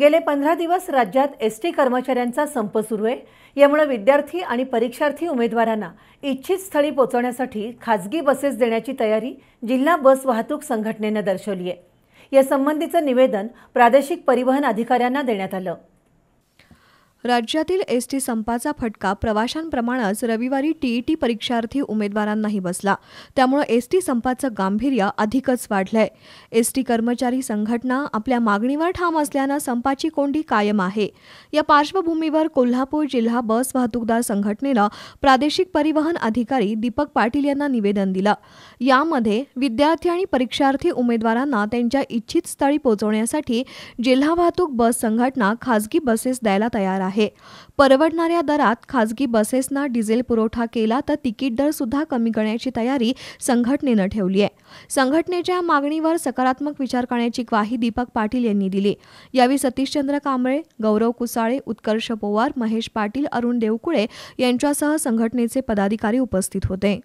गेले पंधरा दिवस राज्यात एस टी कर्मचाऱ्यांचा संप सुरू आहे यामुळे विद्यार्थी आणि परीक्षार्थी उमेदवारांना इच्छित स्थळी पोहोचवण्यासाठी खाजगी बसेस देण्याची तयारी जिल्हा बस वाहतूक संघटनेनं दर्शवली आहे यासंबंधीचं निवेदन प्रादेशिक परिवहन अधिकाऱ्यांना देण्यात आलं राज्यातील एस टी संपाचा फटका प्रवाशांप्रमाणेच रविवारी टीईटी परीक्षार्थी उमेदवारांनाही बसला त्यामुळे एस टी संपाचं गांभीर्य अधिकच वाढलंय एस टी कर्मचारी संघटना आपल्या मागणीवर ठाम असल्यानं संपाची कोंडी कायम आहे या पार्श्वभूमीवर कोल्हापूर जिल्हा बस वाहतूकदार संघटनेनं प्रादेशिक परिवहन अधिकारी दीपक पाटील यांना निवेदन दिलं यामध्ये विद्यार्थी आणि परीक्षार्थी उमेदवारांना त्यांच्या इच्छित स्थळी पोहोचवण्यासाठी जिल्हा वाहतूक बस संघटना खासगी बसेस द्यायला तयार आहे आहे परवडणाऱ्या दरात खासगी बसेसना डिझेल पुरवठा केला तर तिकीट दर सुद्धा कमी करण्याची तयारी संघटनेनं ठेवली आहे संघटनेच्या मागणीवर सकारात्मक विचार करण्याची ग्वाही दीपक पाटील यांनी दिली यावेळी सतीशचंद्र कांबळे गौरव कुसाळे उत्कर्ष पोवार महेश पाटील अरुण देवकुळे यांच्यासह संघटनेचे पदाधिकारी उपस्थित होते